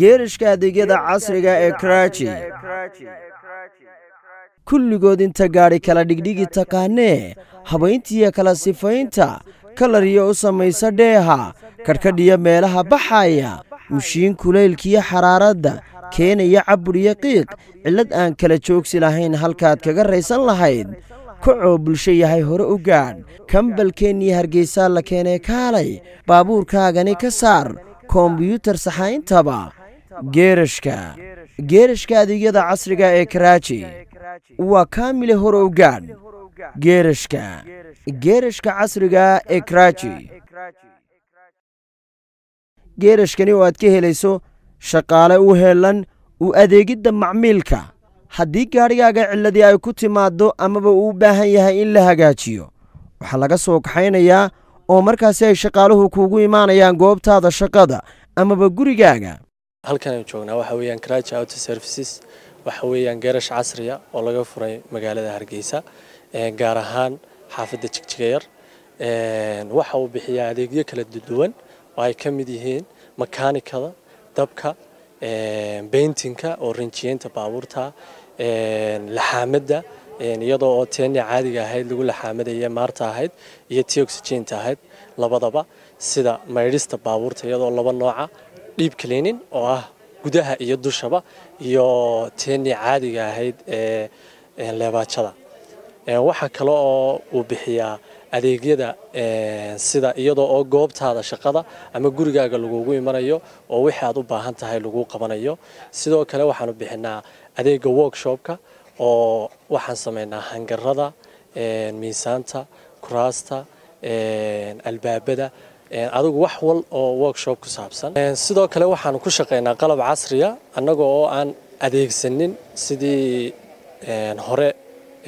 geerashka adeegyada casriga ee karaaji kulligood inta gaadhi kala dhigdhigi taqaanee habayntiiyo kala sifaynta kalariya u samaysa dheeha kadhkadhiyo meelaha baxaya mushiin kulaylkiyo xaraaradda keenaya cabur iyo qiiq cillad aan kala joogsi lahayn halkaad kaga raysan lahayd kocoo bulsho yahay hore u gaadh kambalkeennii hargeysaa la keenee kaalay baabuurkaagani ka saar kombyuutar saxayntaba geerashka geerashka adeegyada casriga ee karaaji waa kaamile hor ogaadh geerashka geerashka casriga ee karaaji geerashkani oo aad ka helayso shaqaale u heelan u adeegidda macmiilka haddii gaadhigaaga cilladii ay ku timaaddo amaba uu u baahan yahay in la hagaajiyo waxaa laga soo kaxaynayaa oo markaasi ay shaqaaluhu kuugu imaanayaan goobtaada shaqada amaba gurigaaga halkan aan joognaa waxa weeyaan Karachi Auto Services waxa weeyaan garash casri ah oo laga furay magaalada Hargeysa ee gaar ahaan xaafadda Jigjigaar ee waxa uu bixiyaa adeegyo kala duwan oo ay ka mid yihiin makanikada dabka ee paintingka oo rinjiyeynta baabuurta ee laxaamada iyadoo oo teenya caadiga ahayd lagu laxaamadaya maarta ahayd iyo tii ahayd labadaba sida maydhista baabuurta iyadoo laba nooca dhiib kaleynin oo ah gudaha iyo dushaba iyo teenii caadiga ahayd ee leebaajada waxaa kale oo uu bixiyaa adeegyada sida iyadoo oo goobtaada shaqada ama gurigaaga lagugu imanayo oo wixii aad u baahan tahay lagu qabanayo sidoo kale waxaanu bixinaa adeega workshopka oo waxaan samaynaa hangarada miisaanta kuraasta albaabada adigu wax wal oo workshop ku saabsan sidoo kale waxaan ku shaqaynaa qalab casriya annaga oo aan adeegsanin sidii hore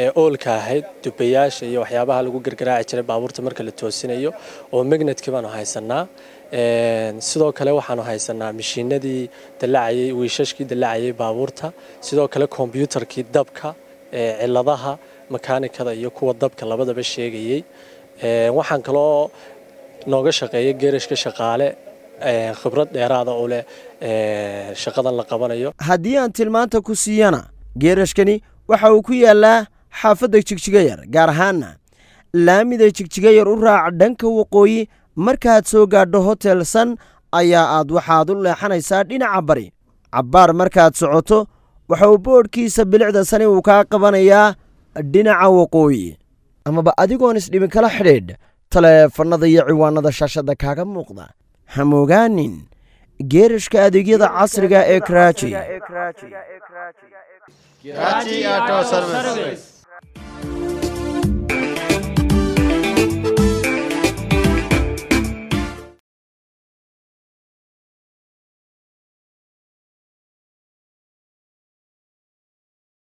ee oolka ahayd dubayaasha iyo waxyaabaha lagu gargaraaci jiray baabuurta marka la toosinayo oo magnetkii baanu haysanaa sidoo kale waxaanu haysanaa mishiinadii dalacayay wiishashkii dalacayay baabuurta sidoo kale kombyuutarkii dabka ciladaha makaanikada iyo kuwa dabka labadaba sheegayey waxaan kaloo nooga shaqeeya geerashka shaqaale khibrad dheeraada ah u leh shaqadan la qabanayo haddii aan tilmaanta ku siiyana geerashkani waxa uu ku yaallaa xaafadda jigjigayar gaar ahaana laamida jigjigayar u raac dhanka waqooyi markaad soo gaadho hotel san ayaa aad waxaad u leexanaysaa dhinaca bari cabbaar markaad socoto waxa uu boodhkiisa bilicda sani uu kaa qabanayaa dhinaca waqooyi amaba adigoon isdhibinkala xidhiidh taleefannada iyo ciwaanada shaashadda kaaga muuqda hamoogaanin geerashka adeegyada casriga ee karaaji